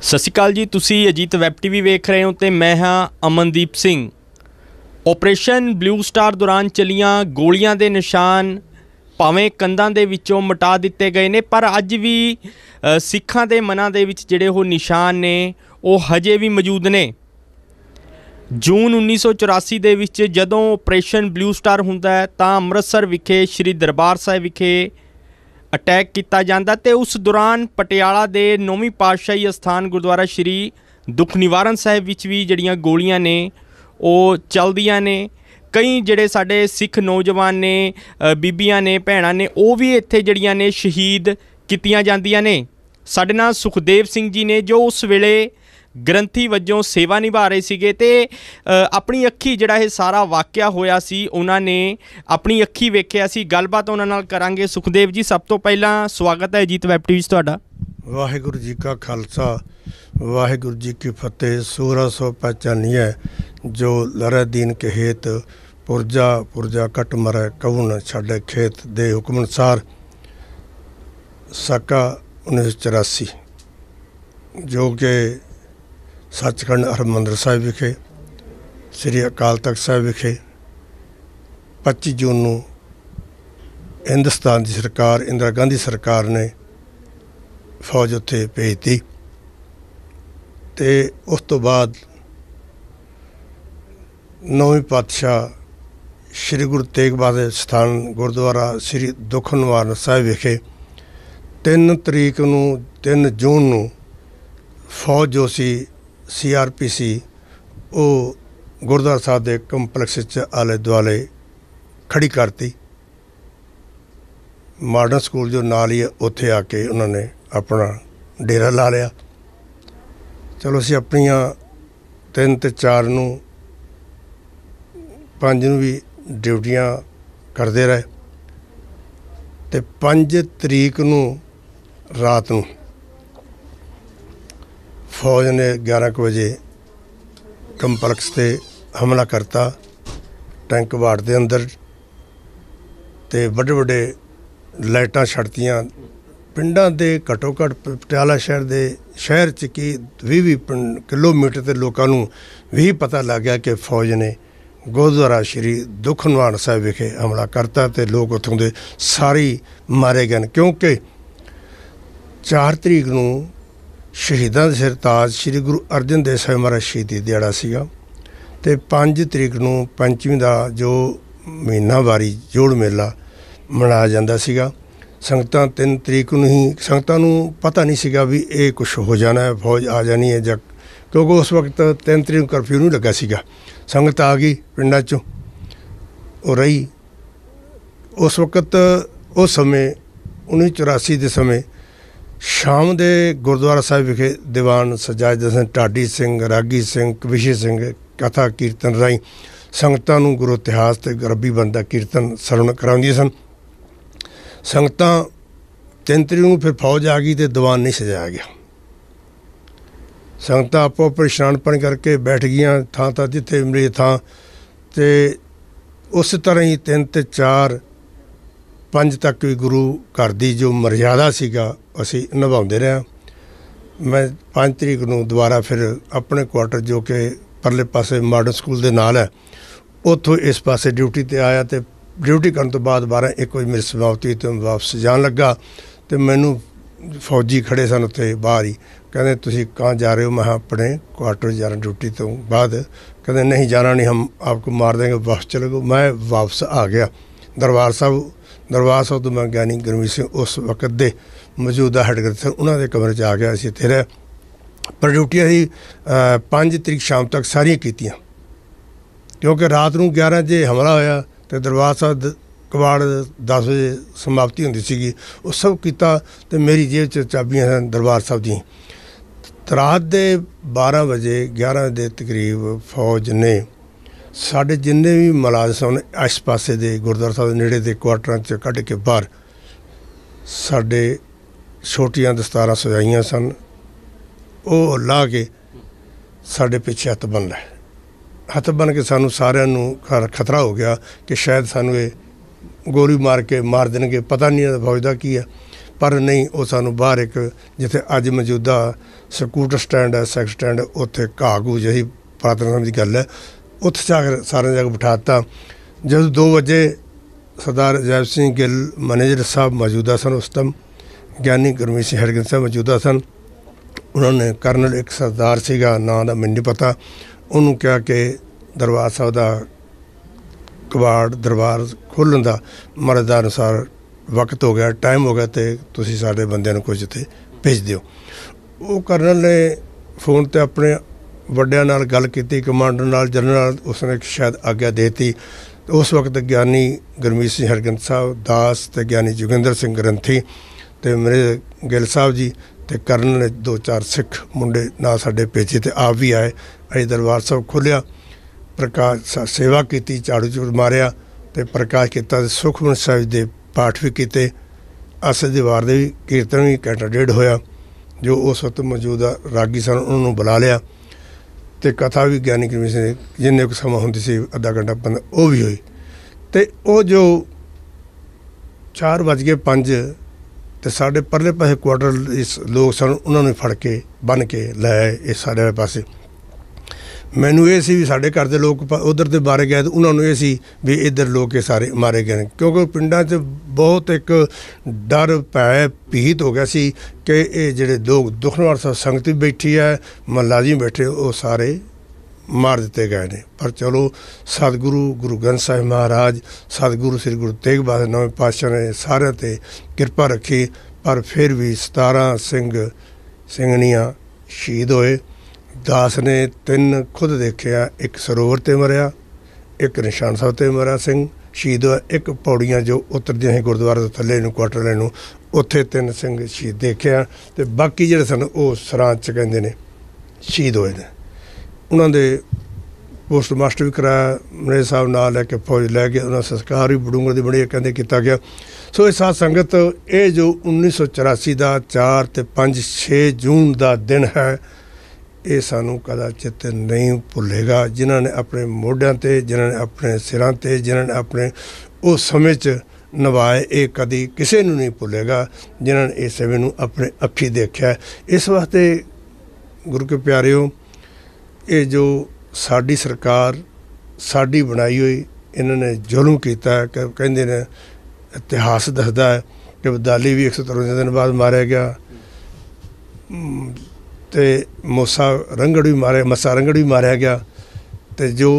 ਸਤਿ ਸ਼੍ਰੀ ਅਕਾਲ ਜੀ ਤੁਸੀਂ ਅਜੀਤ ਵੈਬ ਟੀਵੀ ਵੇਖ ਰਹੇ ਹੋ ਤੇ ਮੈਂ ਹਾਂ Amandeep Singh operation blue star ਦੌਰਾਨ ਚਲੀਆਂ ਗੋਲੀਆਂ ਦੇ ਨਿਸ਼ਾਨ ਭਾਵੇਂ ਕੰਧਾਂ ਦੇ ਵਿੱਚੋਂ ਮਿਟਾ ਦਿੱਤੇ ਗਏ ਨੇ ਪਰ ਅੱਜ ਵੀ ਸਿੱਖਾਂ ਦੇ ਮਨਾਂ ਦੇ ਵਿੱਚ ਜਿਹੜੇ ਉਹ ਨਿਸ਼ਾਨ ਨੇ ਉਹ ਹਜੇ ਵੀ ਮੌਜੂਦ ਨੇ ਜੂਨ 1984 ਦੇ ਵਿੱਚ ਜਦੋਂ ਆਪਰੇਸ਼ਨ ਬਲੂ ਸਟਾਰ ਹੁੰਦਾ ਹੈ ਤਾਂ ਅੰਮ੍ਰਿਤਸਰ ਵਿਖੇ ਸ੍ਰੀ ਦਰਬਾਰ ਸਾਹਿਬ ਵਿਖੇ ਅਟੈਕ ਕੀਤਾ ਜਾਂਦਾ ਤੇ ਉਸ ਦੌਰਾਨ ਪਟਿਆਲਾ ਦੇ ਨੌਵੀਂ ਪਾਤਸ਼ਾਹੀ ਅਸਥਾਨ ਗੁਰਦੁਆਰਾ ਸ਼੍ਰੀ ਦੁੱਖ ਨਿਵਾਰਨ ਸਾਹਿਬ ਵਿੱਚ ਵੀ ਜਿਹੜੀਆਂ ਗੋਲੀਆਂ ਨੇ ਉਹ ਚੱਲਦੀਆਂ ਨੇ ਕਈ ਜਿਹੜੇ ਸਾਡੇ ਸਿੱਖ ਨੌਜਵਾਨ ਨੇ ਬੀਬੀਆਂ ਨੇ ਭੈਣਾਂ ਨੇ ਉਹ ਵੀ ਇੱਥੇ ਜਿਹੜੀਆਂ ਨੇ ਸ਼ਹੀਦ ਕੀਤੀਆਂ ਜਾਂਦੀਆਂ ਨੇ ਸਾਡੇ ਨਾਲ ਸੁਖਦੇਵ ਸਿੰਘ ਜੀ ਨੇ ਜੋ ਉਸ ਵੇਲੇ ਗ੍ਰੰਥੀ ਵੱਜੋਂ ਸੇਵਾ ਨਿਭਾ ਰਹੇ ਸੀਗੇ ਤੇ ਆਪਣੀ ਅੱਖੀ ਜਿਹੜਾ ਇਹ ਸਾਰਾ ਵਾਕਿਆ ਹੋਇਆ ਸੀ ਉਹਨਾਂ ਨੇ ਆਪਣੀ ਅੱਖੀ ਵੇਖਿਆ ਸੀ ਗੱਲਬਾਤ ਉਹਨਾਂ ਨਾਲ ਕਰਾਂਗੇ ਸੁਖਦੇਵ ਜੀ ਸਭ ਤੋਂ ਪਹਿਲਾਂ ਸਵਾਗਤ ਹੈ ਜੀਤ ਵੈਬ ਟੀਵੀ 'ਚ ਤੁਹਾਡਾ ਵਾਹਿਗੁਰੂ ਜੀ ਕਾ ਖਾਲਸਾ ਵਾਹਿਗੁਰੂ ਜੀ ਕੀ ਫਤਿਹ ਸੂਰਾ ਸੋ ਜੋ ਲਰੇ ਦੀਨ ਕੇ ਹੇਤ ਪੁਰਜਾ ਪੁਰਜਾ ਕਟ ਮਰੈ ਕਵਨ ਛੱਡੇ ਖੇਤ ਦੇ ਹੁਕਮ ਅਨਸਾਰ ਸਕਾ 1984 ਜੋ ਕਿ ਸੱਚਖੰਡ ਹਰਮੰਦਰ ਸਾਹਿਬ ਵਿਖੇ ਸ੍ਰੀ ਅਕਾਲ ਤਖਤ ਸਾਹਿਬ ਵਿਖੇ 25 ਜੂਨ ਨੂੰ ਹਿੰਦੁਸਤਾਨ ਦੀ ਸਰਕਾਰ ਇੰਦਰਾ ਗਾਂਧੀ ਸਰਕਾਰ ਨੇ ਫੌਜ ਉੱਤੇ ਭੇਜਤੀ ਤੇ ਉਸ ਤੋਂ ਬਾਅਦ ਨੌਵੇਂ ਪਾਤਸ਼ਾਹ ਸ੍ਰੀ ਗੁਰੂ ਤੇਗ ਬਹਾਦਰ ਸਥਾਨ ਗੁਰਦੁਆਰਾ ਸ੍ਰੀ ਦੁਖਨਵਾਰਨ ਸਾਹਿਬ ਵਿਖੇ 3 ਤਰੀਕ ਨੂੰ 3 ਜੂਨ ਨੂੰ ਫੌਜ ਜੋ ਸੀ ਸੀਆਰਪੀਸੀ ਉਹ ਗੁਰਦਾਰ ਸਾਹਿਬ ਦੇ ਕੰਪਲੈਕਸ 'ਚ ਆਲੇ ਦੁਆਲੇ ਖੜੀ ਕਰਤੀ ਮਾਡਰਨ ਸਕੂਲ ਜੋ ਨਾਲ ਹੀ ਉੱਥੇ ਆ ਕੇ ਉਹਨਾਂ ਨੇ ਆਪਣਾ ਡੇਰਾ ਲਾ ਲਿਆ ਚਲੋ ਅਸੀਂ ਆਪਣੀਆਂ 3 ਤੇ 4 ਨੂੰ 5 ਨੂੰ ਵੀ ਡਿਊਟੀਆਂ ਕਰਦੇ ਰਹੇ ਤੇ 5 ਤਰੀਕ ਨੂੰ ਰਾਤ ਨੂੰ ਫੌਜ ਨੇ 11 ਵਜੇ ਕੰਪਲੈਕਸ ਤੇ ਹਮਲਾ ਕਰਤਾ ਟੈਂਕ ਵਾਰਡ ਦੇ ਅੰਦਰ ਤੇ ਵੱਡੇ ਵੱਡੇ ਲਾਈਟਾਂ ਛੜਤੀਆਂ ਪਿੰਡਾਂ ਦੇ ਘਟੋ ਘਟ ਪਟਿਆਲਾ ਸ਼ਹਿਰ ਦੇ ਸ਼ਹਿਰ ਚ ਕੀ 20 20 ਕਿਲੋਮੀਟਰ ਤੇ ਲੋਕਾਂ ਨੂੰ ਵੀ ਪਤਾ ਲੱਗ ਗਿਆ ਕਿ ਫੌਜ ਨੇ ਗੋਦਵਾਰਾ ਸ਼੍ਰੀ ਦੁਖਨਵਾਨ ਸਾਹਿਬ ਵਿਖੇ ਹਮਲਾ ਕਰਤਾ ਤੇ ਲੋਕ ਉੱਥੋਂ ਦੇ ਸਾਰੇ ਮਾਰੇ ਗਏ ਕਿਉਂਕਿ 4 ਤਰੀਕ ਨੂੰ ਸ਼ਹੀਦਾਂ ਦੇ ਸਰਤਾਜ ਸ੍ਰੀ ਗੁਰੂ ਅਰਜਨ ਦੇਵ ਸਾਹਿਬ ਮਹਾਰਾਜ ਸ਼ਹੀਦੀ ਦਿਹਾੜਾ ਸੀਗਾ ਤੇ 5 ਤਰੀਕ ਨੂੰ ਪੰਚਵੀਂ ਦਾ ਜੋ ਮਹੀਨਾਵਾਰੀ ਜੋੜ ਮੇਲਾ ਮਨਾਇਆ ਜਾਂਦਾ ਸੀਗਾ ਸੰਗਤਾਂ 3 ਤਰੀਕ ਨੂੰ ਹੀ ਸੰਗਤਾਂ ਨੂੰ ਪਤਾ ਨਹੀਂ ਸੀਗਾ ਵੀ ਇਹ ਕੁਝ ਹੋ ਜਾਣਾ ਹੈ ਫੌਜ ਆ ਜਾਣੀ ਹੈ ਜਾਂ ਕਿਉਂਕਿ ਉਸ ਵਕਤ 3 ਤਰੀਕ ਨੂੰ ਕਰਫਿਊ ਨਹੀਂ ਲੱਗਾ ਸੀਗਾ ਸੰਗਤ ਆ ਗਈ ਪਿੰਡਾਂ ਚੋਂ ਉਹ ਰਹੀ ਉਸ ਵਕਤ ਉਸ ਸਮੇਂ 1984 ਦੇ ਸਮੇਂ ਸ਼ਾਮ ਦੇ ਗੁਰਦੁਆਰਾ ਸਾਹਿਬ ਵਿਖੇ ਦੀਵਾਨ ਸਜਾਦ ਸਿੰਘ ਟਾਡੀ ਸਿੰਘ ਰਾਗੀ ਸਿੰਘ ਕਵਿਸ਼ੀ ਸਿੰਘ ਕਥਾ ਕੀਰਤਨ ਰਾਈ ਸੰਗਤਾਂ ਨੂੰ ਗੁਰੂ ਇਤਿਹਾਸ ਤੇ ਗਰਬੀ ਬੰਦਾ ਕੀਰਤਨ ਸਰਵਣ ਕਰਾਉਂਦੀਆਂ ਸਨ ਸੰਗਤਾਂ ਤੈਂਤਰੀ ਨੂੰ ਫਿਰ ਫੌਜ ਆ ਗਈ ਤੇ ਦੀਵਾਨ ਨਹੀਂ ਸਜਾਇਆ ਗਿਆ ਸੰਗਤਾਂ ਆਪੋ ਪਰੇਸ਼ਾਨਪਨ ਕਰਕੇ ਬੈਠ ਗਈਆਂ ਥਾਂ ਤਾਂ ਜਿੱਥੇ ਮਰੇ ਥਾਂ ਤੇ ਉਸ ਤਰ੍ਹਾਂ ਹੀ ਤਿੰਨ ਤੇ ਚਾਰ ਪੰਜ ਤੱਕ ਵੀ ਗੁਰੂ ਘਰ ਦੀ ਜੋ ਮਰਿਆਦਾ ਸੀਗਾ ਅਸੀਂ ਨਿਭਾਉਂਦੇ ਰਹੇ ਮੈਂ 5 ਤਰੀਕ ਨੂੰ ਦੁਬਾਰਾ ਫਿਰ ਆਪਣੇ ਕੁਆਟਰ ਜੋ ਕਿ ਪਰਲੇ ਪਾਸੇ ਮਾਡਰਨ ਸਕੂਲ ਦੇ ਨਾਲ ਹੈ ਉੱਥੋਂ ਇਸ ਪਾਸੇ ਡਿਊਟੀ ਤੇ ਆਇਆ ਤੇ ਡਿਊਟੀ ਕਰਨ ਤੋਂ ਬਾਅਦ 12:00 ਇੱਕ ਵਜੇ ਮੇਰੀ ਸਮਾਪਤੀ ਤੋਂ ਵਾਪਸ ਜਾਣ ਲੱਗਾ ਤੇ ਮੈਨੂੰ ਫੌਜੀ ਖੜੇ ਸਨ ਉੱਥੇ ਬਾਹਰ ਹੀ ਕਹਿੰਦੇ ਤੁਸੀਂ ਕਾਂ ਜਾ ਰਹੇ ਹੋ ਮੈਂ ਆਪਣੇ ਕੁਆਟਰ ਜਾ ਰਿਹਾ ਡਿਊਟੀ ਤੋਂ ਬਾਅਦ ਕਹਿੰਦੇ ਨਹੀਂ ਜਾਣਾ ਨਹੀਂ ਹਮ ਆਪਕੋ ਮਾਰ ਦੇਗੇ ਵਾਪਸ ਚਲੇ ਗੋ ਮੈਂ ਵਾਪਸ ਆ ਗਿਆ ਦਰਬਾਰ ਸਾਹਿਬ ਦਰਬਾਰ ਸਾਹਿਬ ਤੋਂ ਮੈਂ ਗਿਆਨੀ ਗਰਮੀ ਸਿੰਘ ਉਸ ਵਕਤ ਦੇ ਮੌਜੂਦਾ ਹੈੱਡ ਗ੍ਰੰਥਰ ਉਹਨਾਂ ਦੇ ਕਮਰੇ 'ਚ ਆ ਗਿਆ ਅਸੀਂ ਤੇਰੇ ਪਰ ਡਿਊਟੀਆਂ ਸੀ 5 ਤਰੀਕ ਸ਼ਾਮ ਤੱਕ ਸਾਰੀਆਂ ਕੀਤੀਆਂ ਕਿਉਂਕਿ ਰਾਤ ਨੂੰ 11 ਜੇ ਹਮਲਾ ਹੋਇਆ ਤੇ ਦਰਬਾਰ ਸਾਹਿਬ ਕਵਾੜ 10 ਵਜੇ ਸਮਾਪਤੀ ਹੁੰਦੀ ਸੀਗੀ ਉਹ ਸਭ ਕੀਤਾ ਤੇ ਮੇਰੀ ਜੇਬ 'ਚ ਚਾਬੀਆਂ ਸਨ ਦਰਬਾਰ ਸਾਹਿਬ ਦੀ ਰਾਤ ਦੇ 12 ਵਜੇ 11 ਦੇ ਤਕਰੀਬ ਫੌਜ ਨੇ ਸਾਡੇ ਜਿੰਨੇ ਵੀ ਮਲਾਜ ਸਨ ਇਸ ਪਾਸੇ ਦੇ ਗੁਰਦੁਆਰਾ ਸਾਹਿਬ ਦੇ ਨੇੜੇ ਦੇ ਕੁਆਟਰਾਂ 'ਚ ਕੱਢ ਕੇ ਬਾਹਰ ਸਾਡੇ ਛੋਟੀਆਂ ਦਸਤਾਰਾਂ ਸਜਾਈਆਂ ਸਨ ਉਹ ਲਾ ਕੇ ਸਾਡੇ ਪਿੱਛੇ ਹੱਥ ਬੰਨ ਲੈ ਹੱਥ ਬੰਨ ਕੇ ਸਾਨੂੰ ਸਾਰਿਆਂ ਨੂੰ ਖਤਰਾ ਹੋ ਗਿਆ ਕਿ ਸ਼ਾਇਦ ਸਾਨੂੰ ਇਹ ਗੋਲੀ ਮਾਰ ਕੇ ਮਾਰ ਦੇਣਗੇ ਪਤਾ ਨਹੀਂ ਫੌਜ ਦਾ ਕੀ ਹੈ ਪਰ ਨਹੀਂ ਉਹ ਸਾਨੂੰ ਬਾਹਰ ਇੱਕ ਜਿੱਥੇ ਅੱਜ ਮੌਜੂਦਾ ਸਕੂਟਰ ਸਟੈਂਡ ਹੈ ਸੈਕ ਸਟੈਂਡ ਉੱਥੇ ਕਾਗੂ ਜਹੀ ਪ੍ਰਾਤਨ ਦੀ ਗੱਲ ਹੈ ਉੱਥੇ ਜਾ ਕੇ ਸਾਰਿਆਂ ਜਗ ਬਿਠਾਤਾ ਜਦੋਂ 2 ਵਜੇ ਸਰਦਾਰ ਜੈਬ ਸਿੰਘ ਗਿੱਲ ਮੈਨੇਜਰ ਸਾਹਿਬ ਮੌਜੂਦਾ ਸਨ ਉਸ ਟਾਈਮ ਗਿਆਨੀ ਗੁਰਮੀਤ ਸਿੰਘ ਹਰਗਨ ਸਾਹਿਬ ਮੌਜੂਦਾ ਸਨ ਉਹਨਾਂ ਨੇ ਕਰਨਲ ਇੱਕ ਸਰਦਾਰ ਸੀਗਾ ਨਾਂ ਦਾ ਮੈਨੂੰ ਪਤਾ ਉਹਨੂੰ ਕਿਹਾ ਕਿ ਦਰਬਾਰ ਸਾਹਿਬ ਦਾ ਕਵਾੜ ਦਰਬਾਰ ਖੋਲਣ ਦਾ ਮਰਜ਼ਾ ਅਨੁਸਾਰ ਵਕਤ ਹੋ ਗਿਆ ਟਾਈਮ ਹੋ ਗਿਆ ਤੇ ਤੁਸੀਂ ਸਾਡੇ ਬੰਦਿਆਂ ਨੂੰ ਕੁਝ ਤੇ ਭੇਜ ਦਿਓ ਉਹ ਕਰਨਲ ਨੇ ਫੋਨ ਤੇ ਆਪਣੇ ਵੱਡਿਆਂ ਨਾਲ ਗੱਲ ਕੀਤੀ ਕਮਾਂਡਰ ਨਾਲ ਜਨਰਲ ਉਸਨੇ ਸ਼ਾਇਦ ਆਗਿਆ ਦੇਤੀ ਉਸ ਵਕਤ ਗਿਆਨੀ ਗਰਮੀਤ ਸਿੰਘ ਹਰਗੰਦ ਸਾਹਿਬ ਦਾਸ ਤੇ ਗਿਆਨੀ ਜੁਗਿੰਦਰ ਸਿੰਘ ਗ੍ਰੰਥੀ ਤੇ ਮੇਰੇ ਗਿੱਲ ਸਾਹਿਬ ਜੀ ਤੇ ਕਰਨ ਨੇ ਦੋ ਚਾਰ ਸਿੱਖ ਮੁੰਡੇ ਨਾਲ ਸਾਡੇ ਪੇਚੇ ਤੇ ਆਪ ਵੀ ਆਏ ਅਜੇ ਦਰਬਾਰ ਸਾਹਿਬ ਖੋਲਿਆ ਪ੍ਰਕਾਸ਼ ਸੇਵਾ ਕੀਤੀ ਝਾੜੂ ਝੂੜ ਮਾਰਿਆ ਤੇ ਪ੍ਰਕਾਸ਼ ਕੀਤਾ ਤੇ ਸੁਖਮਨ ਸਾਹਿਬ ਦੇ ਪਾਠ ਵੀ ਕੀਤੇ ਅਸੇ ਦੀਵਾਰ ਦੇ ਵੀ ਕੀਰਤਨ ਵੀ ਘੰਟਾ ਡੇਢ ਹੋਇਆ ਜੋ ਉਸ ਵਕਤ ਮੌਜੂਦਾ ਰਾਗੀ ਸਨ ਉਹਨਾਂ ਨੂੰ ਬੁਲਾ ਲਿਆ ਤੇ ਕਥਾ ਵੀ ਗਿਆਨੀ ਸੀ ਜਿੰਨੇ ਕੁ ਸਮਾਂ ਹੁੰਦੀ ਸੀ ਅੱਧਾ ਘੰਟਾ ਪੰਦ ਉਹ ਵੀ ਹੋਈ ਤੇ ਉਹ ਜੋ 4 ਵਜੇ 5 ਤੇ ਸਾਡੇ ਪਰਲੇ ਪਾਸੇ ਕੁਆਟਰ ਇਸ ਲੋਕ ਸਨ ਉਹਨਾਂ ਨੂੰ ਫੜ ਕੇ ਬੰਨ ਕੇ ਲੈ ਆਏ ਇਹ ਸਾਡੇ ਪਾਸੇ ਮੈਨੂੰ ਇਹ ਸੀ ਵੀ ਸਾਡੇ ਘਰ ਦੇ ਲੋਕ ਉਧਰ ਦੇ ਬਾਰੇ ਗਏ ਤੇ ਉਹਨਾਂ ਨੂੰ ਇਹ ਸੀ ਵੀ ਇੱਧਰ ਲੋਕ ਇਹ ਸਾਰੇ ਮਾਰੇ ਗਏ ਕਿਉਂਕਿ ਪਿੰਡਾਂ 'ਚ ਬਹੁਤ ਇੱਕ ਡਰ ਭੈ ਭੀਤ ਹੋ ਗਿਆ ਸੀ ਕਿ ਇਹ ਜਿਹੜੇ ਲੋਕ ਦੁਖਨਵਾਰ ਸੰਗਤ ਵੀ ਬੈਠੀ ਹੈ ਮਲਾਜ਼ਮ ਬੈਠੇ ਉਹ ਸਾਰੇ ਮਾਰ ਦਿੱਤੇ ਗਏ ਨੇ ਪਰ ਚਲੋ ਸਤਿਗੁਰੂ ਗੁਰੂ ਗ੍ਰੰਥ ਸਾਹਿਬ ਮਹਾਰਾਜ ਸਤਿਗੁਰੂ ਸ੍ਰੀ ਗੁਰੂ ਤੇਗ ਬਹਾਦਰ ਨਵੇਂ ਪਾਤਸ਼ਾਹ ਨੇ ਸਾਰਿਆਂ ਤੇ ਕਿਰਪਾ ਰੱਖੀ ਪਰ ਫਿਰ ਵੀ 17 ਸਿੰਘ ਸਿੰਘਣੀਆਂ ਸ਼ਹੀਦ ਹੋਏ ਦਾਸ ਨੇ ਤਿੰਨ ਖੁਦ ਦੇਖਿਆ ਇੱਕ ਸਰੋਵਰ ਤੇ ਮਰਿਆ ਇੱਕ ਨਿਸ਼ਾਨ ਸਾਹਿਬ ਤੇ ਮਰਿਆ ਸਿੰਘ ਸ਼ਹੀਦ ਹੋਇਆ ਇੱਕ ਪੌੜੀਆਂ ਜੋ ਉਤਰਦੀਆਂ ਹੈ ਗੁਰਦੁਆਰੇ ਦੇ ਥੱਲੇ ਨੂੰ ਕੁਆਟਰਲੇ ਨੂੰ ਉੱਥੇ ਤਿੰਨ ਸਿੰਘ ਸ਼ਹੀਦ ਦੇਖਿਆ ਤੇ ਬਾਕੀ ਜਿਹੜੇ ਸਨ ਉਹ ਸਰਾਂ ਚ ਕਹਿੰਦੇ ਨੇ ਸ਼ਹੀਦ ਹੋਏ ਨੇ ਉਹਨਾਂ ਦੇ ਪੋਸਟ ਮਾਸਟਰ ਵੀ ਕਰਾਇਆ ਮਨੇ ਸਾਹਿਬ ਨਾਲ ਲੈ ਕੇ ਫੌਜ ਲੈ ਕੇ ਉਹਨਾਂ ਸੰਸਕਾਰ ਵੀ ਬੜੂੰਗਰ ਦੀ ਬੜੀ ਕਹਿੰਦੇ ਕੀਤਾ ਗਿਆ ਸੋ ਇਹ ਸਾਧ ਸੰਗਤ ਇਹ ਜੋ 1984 ਦਾ 4 ਤੇ 5 6 ਜੂਨ ਦਾ ਦਿਨ ਹੈ ਇਹ ਸਾਨੂੰ ਕਦਾ ਚਿੱਤ ਨਹੀਂ ਭੁੱਲੇਗਾ ਜਿਨ੍ਹਾਂ ਨੇ ਆਪਣੇ ਮੋਢਿਆਂ ਤੇ ਜਿਨ੍ਹਾਂ ਨੇ ਆਪਣੇ ਸਿਰਾਂ ਤੇ ਜਿਨ੍ਹਾਂ ਨੇ ਆਪਣੇ ਉਸ ਸਮੇਂ 'ਚ ਨਵਾਏ ਇਹ ਕਦੀ ਕਿਸੇ ਨੂੰ ਨਹੀਂ ਭੁੱਲੇਗਾ ਜਿਨ੍ਹਾਂ ਨੇ ਇਸ ਸਮੇਂ ਨੂੰ ਆਪਣੇ ਅੱਖੀ ਦੇਖਿਆ ਇਸ ਵਾਸਤੇ ਗੁਰੂ ਕੇ ਪਿਆਰਿਓ ਇਹ ਜੋ ਸਾਡੀ ਸਰਕਾਰ ਸਾਡੀ ਬਣਾਈ ਹੋਈ ਇਹਨਾਂ ਨੇ ਜ਼ੁਲਮ ਕੀਤਾ ਕਹਿੰਦੇ ਨੇ ਇਤਿਹਾਸ ਦੱਸਦਾ ਹੈ ਕਿ ਬਦਾਲੀ ਵੀ 153 ਦਿਨ ਬਾਅਦ ਮਾਰਿਆ ਗਿਆ ਤੇ ਮੋਸਾ ਰੰਗੜ ਵੀ ਮਾਰੇ ਮਸਾ ਰੰਗੜ ਵੀ ਮਾਰਿਆ ਗਿਆ ਤੇ ਜੋ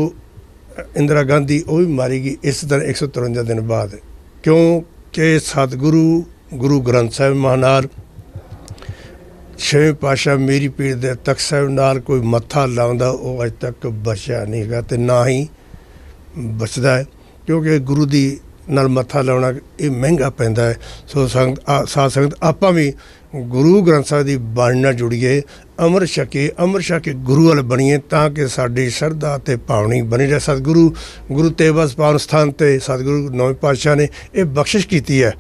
ਇੰਦਰਾ ਗਾਂਧੀ ਉਹ ਵੀ ਮਾਰੀ ਗਈ ਇਸ ਤਰ੍ਹਾਂ 153 ਦਿਨ ਬਾਅਦ ਕਿਉਂਕਿ ਸਤਿਗੁਰੂ ਗੁਰੂ ਗ੍ਰੰਥ ਸਾਹਿਬ ਮਹਾਨਾਰ ਛੇ ਪਾਸ਼ਾ ਮੇਰੀ ਪੀਰ ਦੇ ਤਖਤ ਸਾਹਿਬ ਨਾਲ ਕੋਈ ਮੱਥਾ ਲਾਉਂਦਾ ਉਹ ਅਜ ਤੱਕ ਬਚਿਆ ਨਹੀਂ ਹੈਗਾ ਤੇ ਨਾ ਹੀ ਬਚਦਾ ਹੈ ਕਿਉਂਕਿ ਗੁਰੂ ਦੀ ਨਾਲ ਮੱਥਾ ਲਾਉਣਾ ਇਹ ਮਹਿੰਗਾ ਪੈਂਦਾ ਹੈ ਸੋ ਸੰਗਤ ਸਾਧ ਸੰਗਤ ਆਪਾਂ ਵੀ ਗੁਰੂ ਗ੍ਰੰਥ ਸਾਹਿਬ ਦੀ ਬਾਣੀ ਨਾਲ ਜੁੜੀਏ ਅਮਰ ਸ਼ਕੇ ਅਮਰ ਸ਼ਕੇ ਗੁਰੂ ਵਾਲ ਬਣੀਏ ਤਾਂ ਕਿ ਸਾਡੀ ਸਰਦਾ ਤੇ ਭਾਵਨੀ ਬਣੀ ਰਹੇ ਸਤਿਗੁਰੂ ਗੁਰੂ ਤੇਗ ਬਹਾਦਰ ਸਥਾਨ ਤੇ ਸਤਿਗੁਰੂ ਨੌਵੇਂ ਪਾਤਸ਼ਾਹ ਨੇ ਇਹ ਬਖਸ਼ਿਸ਼ ਕੀਤੀ ਹੈ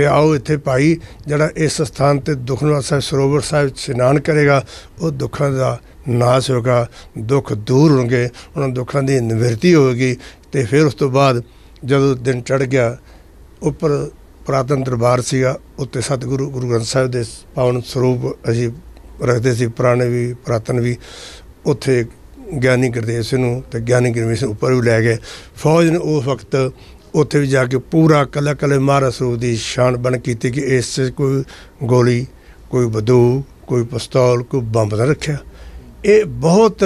ਕਿ ਆਓ ਇੱਥੇ ਭਾਈ ਜਿਹੜਾ ਇਸ ਸਥਾਨ ਤੇ ਦੁਖਨਵਾ ਸਾਹਿਬ ਸਰੋਵਰ ਸਾਹਿਬ ਇਸ਼ਨਾਨ ਕਰੇਗਾ ਉਹ ਦੁੱਖਾਂ ਦਾ ਨਾਸ਼ ਹੋਗਾ ਦੁੱਖ ਦੂਰ ਹੋਣਗੇ ਉਹਨਾਂ ਦੁੱਖਾਂ ਦੀ ਨਿਵਰਤੀ ਹੋਗੀ ਤੇ ਫਿਰ ਉਸ ਤੋਂ ਬਾਅਦ ਜਦੋਂ ਦਿਨ ਚੜ ਗਿਆ ਉੱਪਰ ਪ੍ਰਾਤਨ ਦਰਬਾਰ ਸੀਗਾ ਉੱਤੇ ਸਤਿਗੁਰੂ ਗੁਰੂ ਗ੍ਰੰਥ ਸਾਹਿਬ ਦੇ ਪਾਵਨ ਸਰੂਪ ਅਸੀਂ ਰੱਖਦੇ ਸੀ ਪੁਰਾਣੇ ਵੀ ਪ੍ਰਾਤਨ ਵੀ ਉੱਥੇ ਗਿਆਨੀ ਗੁਰਦੇਵ ਸਿੰਘ ਨੂੰ ਤੇ ਗਿਆਨੀ ਗੁਰਮੇਸ਼ ਉੱਪਰ ਵੀ ਲੈ ਗਏ ਫੌਜ ਨੇ ਉਸ ਵਕਤ ਉੱਥੇ ਵੀ ਜਾ ਕੇ ਪੂਰਾ ਕਲਾ ਕਲੇ ਮਹਾਰਾਜ ਸਰੂਪ ਦੀ ਸ਼ਾਨ ਬਣ ਕੀਤੀ ਕਿ ਇਸ ਕੋਈ ਗੋਲੀ ਕੋਈ ਬਦੂ ਕੋਈ ਪਿਸਤੌਲ ਕੋਈ ਬੰਬ ਨਾ ਰੱਖਿਆ ਇਹ ਬਹੁਤ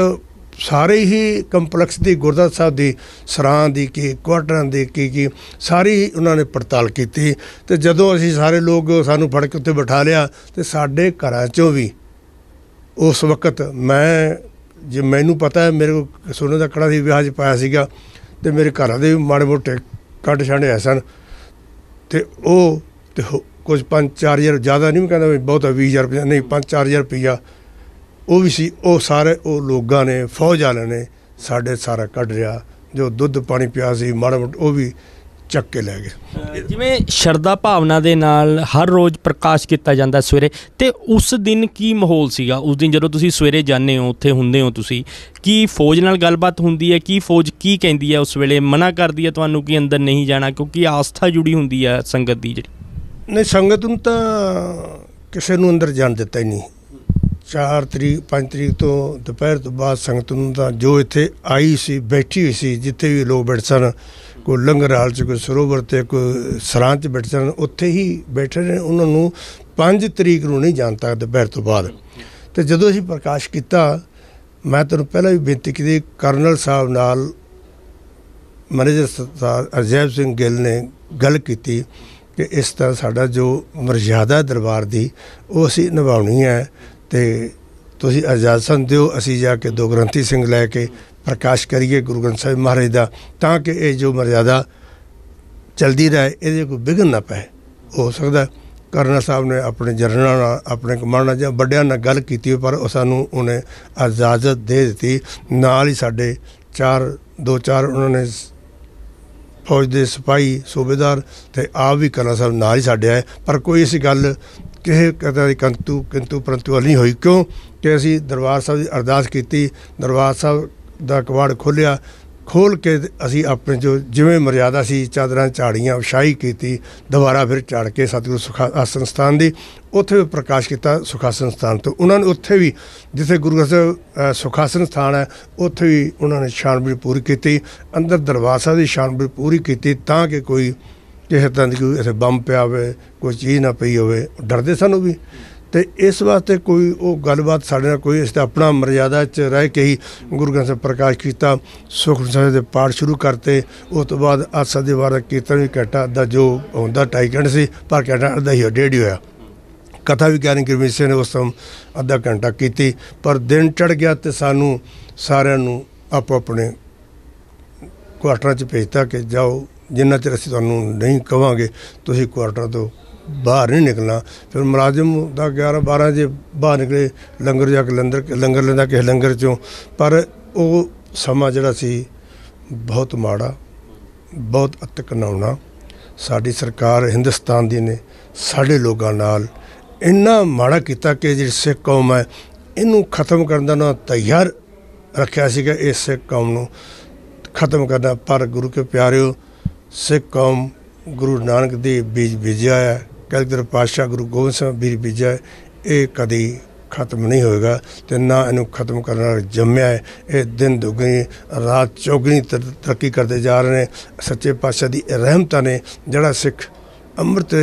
ਸਾਰੇ ਹੀ ਕੰਪਲੈਕਸ ਦੀ ਗੁਰਦਾਸ ਸਾਹਿਬ ਦੀ ਸਰਾਂ ਦੀ ਕੀ ਕੁਆਟਰਾਂ ਦੀ ਕੀ ਕੀ ਸਾਰੀ ਉਹਨਾਂ ਨੇ ਪੜਤਾਲ ਕੀਤੀ ਤੇ ਜਦੋਂ ਅਸੀਂ ਸਾਰੇ ਲੋਕ ਸਾਨੂੰ ਫੜ ਕੇ ਉੱਤੇ ਬਿਠਾ ਲਿਆ ਤੇ ਸਾਡੇ ਘਰਾਂ ਚੋਂ ਵੀ ਉਸ ਵਕਤ ਮੈਂ ਜੇ ਮੈਨੂੰ ਪਤਾ ਹੈ ਮੇਰੇ ਕੋ ਸੋਨੇ ਦਾ ਕੜਾ ਸੀ ਵਿਆਹ 'ਚ ਪਾਇਆ ਸੀਗਾ ਤੇ ਮੇਰੇ ਘਰਾਂ ਦੇ ਵੀ ਮਾੜੇ ਮੋਟੇ ਕੱਢ ਛਾਂਡਿਆ ਸਨ ਤੇ ਉਹ ਤੇ ਕੁਝ 5-4000 ਜ਼ਿਆਦਾ ਨਹੀਂ ਕਹਿੰਦਾ ਵੀ ਬਹੁਤਾ 20000 ਰੁਪਏ ਨਹੀਂ 5-4000 ਰੁਪਿਆ ਉਹ ਵੀ ਸੀ ਉਹ ਸਾਰੇ ਉਹ ਲੋਕਾਂ ਨੇ ਫੌਜ ਵਾਲਿਆਂ ਨੇ ਸਾਡੇ ਸਾਰਾ ਕੱਢ ਰਿਆ ਜੋ ਦੁੱਧ ਪਾਣੀ ਪਿਆ ਸੀ ਮੜ ਉਹ ਵੀ ਚੱਕ ਕੇ ਲੈ ਗਏ ਜਿਵੇਂ ਸ਼ਰਧਾ ਭਾਵਨਾ ਦੇ ਨਾਲ ਹਰ ਰੋਜ਼ ਪ੍ਰਕਾਸ਼ ਕੀਤਾ ਜਾਂਦਾ ਸਵੇਰੇ ਤੇ ਉਸ ਦਿਨ ਕੀ ਮਾਹੌਲ ਸੀਗਾ ਉਸ ਦਿਨ ਜਦੋਂ ਤੁਸੀਂ ਸਵੇਰੇ ਜਾਂਦੇ ਹੋ ਉੱਥੇ ਹੁੰਦੇ ਹੋ ਤੁਸੀਂ ਕੀ ਫੌਜ ਨਾਲ ਗੱਲਬਾਤ ਹੁੰਦੀ ਹੈ ਕੀ ਫੌਜ ਕੀ ਕਹਿੰਦੀ ਹੈ ਉਸ ਵੇਲੇ ਮਨਾ ਕਰਦੀ ਹੈ ਤੁਹਾਨੂੰ ਕਿ ਅੰਦਰ ਨਹੀਂ ਜਾਣਾ ਕਿਉਂਕਿ ਆਸਥਾ ਜੁੜੀ ਹੁੰਦੀ ਹੈ ਸੰਗਤ ਦੀ ਜਿਹੜੀ ਨਹੀਂ ਸੰਗਤ ਨੂੰ ਤਾਂ ਕਿਸੇ ਨੂੰ ਅੰਦਰ ਜਾਣ ਦਿੱਤਾ ਹੀ ਨਹੀਂ 4 ਤਰੀਕ 5 ਤਰੀਕ ਤੋਂ ਦੁਪਹਿਰ ਤੋਂ ਬਾਅਦ ਸੰਗਤ ਨੂੰ ਤਾਂ ਜੋ ਇੱਥੇ ਆਈ ਸੀ ਬੈਠੀ ਹੋਈ ਸੀ ਜਿੱਥੇ ਵੀ ਲੋਕ ਬੈਠ ਸਨ ਕੋਈ ਲੰਗਰ ਹਾਲ 'ਚ ਕੋਈ ਸਰੋਵਰ ਤੇ ਕੋਈ ਸਰਾਂ 'ਚ ਬੈਠ ਉੱਥੇ ਹੀ ਬੈਠੇ ਨੇ ਉਹਨਾਂ ਨੂੰ 5 ਤਰੀਕ ਨੂੰ ਨਹੀਂ ਜਾਣ ਤੱਕ ਦੁਪਹਿਰ ਤੋਂ ਬਾਅਦ ਤੇ ਜਦੋਂ ਅਸੀਂ ਪ੍ਰਕਾਸ਼ ਕੀਤਾ ਮੈਂ ਤੁਹਾਨੂੰ ਪਹਿਲਾਂ ਵੀ ਬੇਨਤੀ ਕੀਤੀ ਕਰਨਲ ਸਾਹਿਬ ਨਾਲ ਮੈਨੇਜਰ ਸਰਦਾਰ ਅਜੈਬ ਸਿੰਘ ਗਿੱਲ ਨੇ ਗੱਲ ਕੀਤੀ ਕਿ ਇਸ ਤਰ੍ਹਾਂ ਸਾਡਾ ਜੋ ਮਰਜ਼ਾਦਾ ਦਰਬਾਰ ਦੀ ਉਹ ਅਸੀਂ ਨਿਭਾਉਣੀ ਹੈ ਤੇ ਤੁਸੀਂ ਅਰਜਾਦ ਸੰਦਿਓ ਦਿਓ ਅਸੀਂ ਜਾ ਕੇ ਦੋ ਗ੍ਰੰਥੀ ਸਿੰਘ ਲੈ ਕੇ ਪ੍ਰਕਾਸ਼ ਕਰੀਏ ਗੁਰੂ ਗ੍ਰੰਥ ਸਾਹਿਬ ਮਹਾਰਾਜ ਦਾ ਤਾਂ ਕਿ ਇਹ ਜੋ ਮਰਜ਼ਾਦਾ ਚਲਦੀ ਰਹੇ ਇਹਦੇ ਕੋਈ ਵਿਗਨ ਨਾ ਪਏ ਹੋ ਸਕਦਾ ਕਰਨਾ ਸਾਹਿਬ ਨੇ ਆਪਣੇ ਜਰਨਲ ਨਾਲ ਆਪਣੇ ਕਮਾਂਡਰ ਜਾਂ ਵੱਡਿਆਂ ਨਾਲ ਗੱਲ ਕੀਤੀ ਪਰ ਉਹ ਸਾਨੂੰ ਉਹਨੇ ਇਜਾਜ਼ਤ ਦੇ ਦਿੱਤੀ ਨਾਲ ਹੀ ਸਾਡੇ ਚਾਰ ਦੋ ਚਾਰ ਉਹਨਾਂ ਨੇ ਫੌਜ ਦੇ ਸਿਪਾਹੀ ਸੂਬੇਦਾਰ ਤੇ ਆਪ ਵੀ ਕਰਨਾ ਸਾਹਿਬ ਨਾਲ ਹੀ ਸਾਡੇ ਆਏ ਪਰ ਕੋਈ ਇਸ ਗੱਲ ਕਿਸੇ ਕਦਰ ਦੀ ਕੰਤੂ ਕਿੰਤੂ ਪਰੰਤੂ ਨਹੀਂ ਹੋਈ ਕਿਉਂ ਕਿ ਅਸੀਂ ਦਰਬਾਰ ਸਾਹਿਬ ਦੀ ਅਰਦਾਸ ਕੀਤੀ ਦਰਬਾਰ ਸਾਹਿਬ ਦਾ ਕਵਾੜ ਖੋਲਿਆ ਖੋਲ ਕੇ ਅਸੀਂ ਆਪਣੇ ਜੋ ਜਿਵੇਂ ਮਰਿਆਦਾ ਸੀ ਚਾਦਰਾਂ ਝਾੜੀਆਂ ਵਿਛਾਈ ਕੀਤੀ ਦੁਬਾਰਾ ਫਿਰ ਚੜ ਕੇ ਸਤਿਗੁਰੂ ਸੁਖਾ ਸਥਾਨ ਦੀ ਉੱਥੇ ਵੀ ਪ੍ਰਕਾਸ਼ ਕੀਤਾ ਸੁਖਾ ਸਥਾਨ ਤੋਂ ਉਹਨਾਂ ਨੇ ਉੱਥੇ ਵੀ ਜਿੱਥੇ ਗੁਰੂ ਗ੍ਰੰਥ ਸਾਹਿਬ ਸੁਖਾਸਨ ਸਥਾਨ ਹੈ ਉੱਥੇ ਵੀ ਉਹਨਾਂ ਨੇ ਛਾਣਬੀਣ ਪੂਰੀ ਕੀਤੀ ਅੰਦਰ ਦਰਵਾਜ਼ਾ ਦੀ ਛਾਣਬੀਣ ਪੂਰੀ ਕੀਤੀ ਤਾਂ ਕਿ ਕੋਈ ਕਿਸੇ ਤਰ੍ਹਾਂ ਦੀ ਕੋਈ ਇੱਥੇ ਬੰਬ ਪਿਆ ਹੋਵੇ ਕੋਈ ਚੀਜ਼ ਨਾ ਪਈ ਹੋਵੇ ਡਰਦੇ ਸਨ ਉਹ ਵੀ ਤੇ ਇਸ ਵਾਸਤੇ ਕੋਈ ਉਹ ਗੱਲਬਾਤ ਸਾਡੇ ਨਾਲ ਕੋਈ ਇਸ ਦਾ ਆਪਣਾ ਮਰਿਆਦਾ 'ਚ ਰਹਿ ਕੇ ਹੀ ਗੁਰੂ ਗ੍ਰੰਥ ਸਾਹਿਬ ਪ੍ਰਕਾਸ਼ ਕੀਤਾ ਸੁਖਮ ਸਾਹਿਬ ਦੇ ਪਾਠ ਸ਼ੁਰੂ ਕਰਤੇ ਉਸ ਤੋਂ ਬਾਅਦ ਆਸਾ ਦੇ ਵਾਰ ਕੀਰਤਨ ਵੀ ਘਟਾ ਦਾ ਜੋ ਹੁੰਦਾ ਟਾਈ ਘੰਟੇ ਸੀ ਪਰ ਘਟਾ ਅੱਧਾ ਹੀ ਡੇਢ ਹੋਇਆ ਕਥਾ ਵੀ ਗਿਆਨੀ ਸਿੰਘ ਨੇ ਉਸ ਤੋਂ ਅੱਧਾ ਘੰਟਾ ਕੀਤੀ ਪਰ ਦਿਨ ਚੜ ਗਿਆ ਤੇ ਸਾਨੂੰ ਸਾਰਿਆਂ ਨੂੰ ਆਪੋ ਆਪਣੇ ਕੁਆਟਰਾਂ 'ਚ ਭੇਜਤਾ ਕਿ ਜਾਓ ਜਿੰਨਾ ਚਿਰ ਅਸੀਂ ਤੁਹਾਨੂੰ ਨਹੀਂ ਕਵਾਂਗੇ ਤੁਸੀਂ ਕੁਆਟਰ ਤੋਂ ਬਾਹਰ ਨਹੀਂ ਨਿਕਲਣਾ ਫਿਰ ਮਰਾਜਮ ਦਾ 11 12 ਜੇ ਬਾਹਰ ਨਿਕਲੇ ਲੰਗਰ ਜਾ ਕੇ ਲੰਦਰ ਲੰਗਰ ਲੈਂਦਾ ਕਿਸੇ ਲੰਗਰ ਚੋਂ ਪਰ ਉਹ ਸਮਾਂ ਜਿਹੜਾ ਸੀ ਬਹੁਤ ਮਾੜਾ ਬਹੁਤ ਅਤਕਨਾਉਣਾ ਸਾਡੀ ਸਰਕਾਰ ਹਿੰਦੁਸਤਾਨ ਦੀ ਨੇ ਸਾਡੇ ਲੋਕਾਂ ਨਾਲ ਇੰਨਾ ਮਾੜਾ ਕੀਤਾ ਕਿ ਜਿਹੜੀ ਸਿੱਖ ਕੌਮ ਹੈ ਇਹਨੂੰ ਖਤਮ ਕਰਨ ਦਾ ਨਾ ਤਿਆਰ ਰੱਖਿਆ ਸੀਗਾ ਇਸ ਸਿੱਖ ਕੌਮ ਨੂੰ ਖਤਮ ਕਰਨਾ ਪਰ ਗੁਰੂ ਕੇ ਪਿਆਰਿਓ ਸਿੱਖ ਕੌਮ ਗੁਰੂ ਨਾਨਕ ਦੇ ਬੀਜ ਬੀਜਿਆ ਹੈ ਕਲਗਦਰ ਪਾਸ਼ਾ ਗੁਰੂ ਗੋਬਿੰਦ ਸਿੰਘ ਵੀਰ ਬੀਜਾ ਇਹ ਕਦੀ ਖਤਮ ਨਹੀਂ ਹੋਏਗਾ ਤੇ ਨਾ ਇਹਨੂੰ ਖਤਮ ਕਰਨ ਵਾਲਾ ਜੰਮਿਆ ਹੈ ਇਹ ਦਿਨ ਦੁਗਣੀ ਰਾਤ ਚੌਗਣੀ ਤਰੱਕੀ ਕਰਦੇ ਜਾ ਰਹੇ ਨੇ ਸੱਚੇ ਪਾਸ਼ਾ ਦੀ ਰਹਿਮਤਾ ਨੇ ਜਿਹੜਾ ਸਿੱਖ ਅੰਮ੍ਰਿਤ